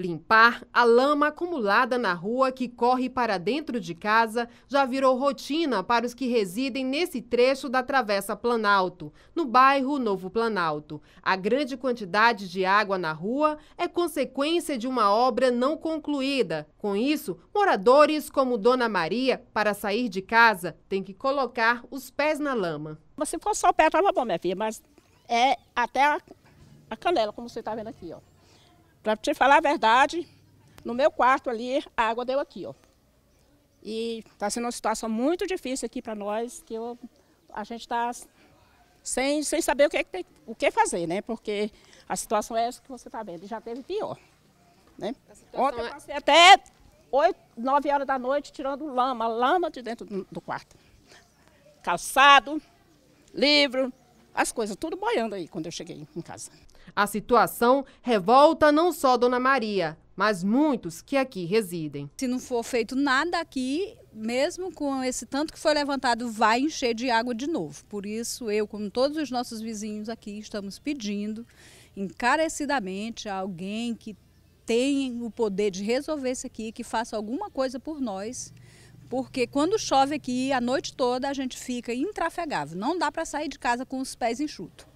Limpar a lama acumulada na rua que corre para dentro de casa já virou rotina para os que residem nesse trecho da Travessa Planalto, no bairro Novo Planalto. A grande quantidade de água na rua é consequência de uma obra não concluída. Com isso, moradores como Dona Maria, para sair de casa, tem que colocar os pés na lama. se fosse só o pé, estava bom, minha filha, mas é até a, a canela, como você está vendo aqui, ó. Para te falar a verdade, no meu quarto ali, a água deu aqui, ó. E está sendo uma situação muito difícil aqui para nós, que eu, a gente está sem, sem saber o que, é que tem, o que fazer, né? Porque a situação é essa que você está vendo, já teve pior. Né? Ontem eu é passei é... até 8, 9 horas da noite tirando lama, lama de dentro do, do quarto. Calçado, livro, as coisas tudo boiando aí quando eu cheguei em casa. A situação revolta não só Dona Maria, mas muitos que aqui residem. Se não for feito nada aqui, mesmo com esse tanto que foi levantado, vai encher de água de novo. Por isso, eu, como todos os nossos vizinhos aqui, estamos pedindo encarecidamente a alguém que tem o poder de resolver isso aqui, que faça alguma coisa por nós, porque quando chove aqui, a noite toda a gente fica intrafegável. Não dá para sair de casa com os pés enxutos.